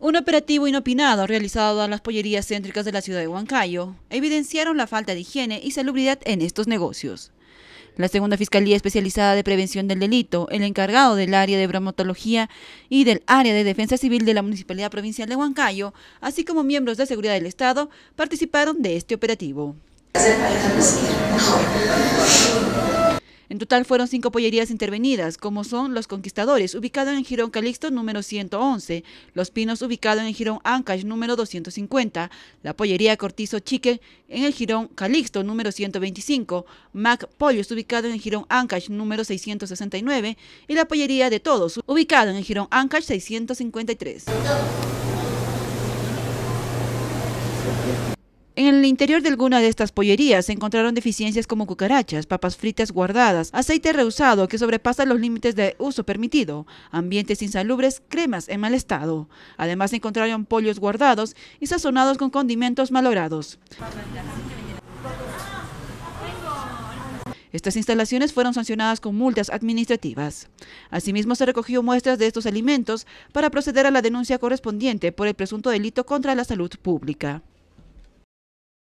Un operativo inopinado realizado en las pollerías céntricas de la ciudad de Huancayo evidenciaron la falta de higiene y salubridad en estos negocios. La segunda Fiscalía Especializada de Prevención del Delito, el encargado del área de bromatología y del área de defensa civil de la Municipalidad Provincial de Huancayo, así como miembros de seguridad del Estado, participaron de este operativo. En total fueron cinco pollerías intervenidas, como son Los Conquistadores, ubicado en Girón Calixto número 111, Los Pinos, ubicado en el Girón Ancash número 250, la pollería Cortizo Chique, en el Girón Calixto número 125, Mac Pollos, ubicado en el Girón Ancash número 669, y la pollería de Todos, ubicado en el Girón Ancash 653. En el interior de alguna de estas pollerías se encontraron deficiencias como cucarachas, papas fritas guardadas, aceite reusado que sobrepasa los límites de uso permitido, ambientes insalubres, cremas en mal estado. Además se encontraron pollos guardados y sazonados con condimentos malogrados. Estas instalaciones fueron sancionadas con multas administrativas. Asimismo, se recogió muestras de estos alimentos para proceder a la denuncia correspondiente por el presunto delito contra la salud pública.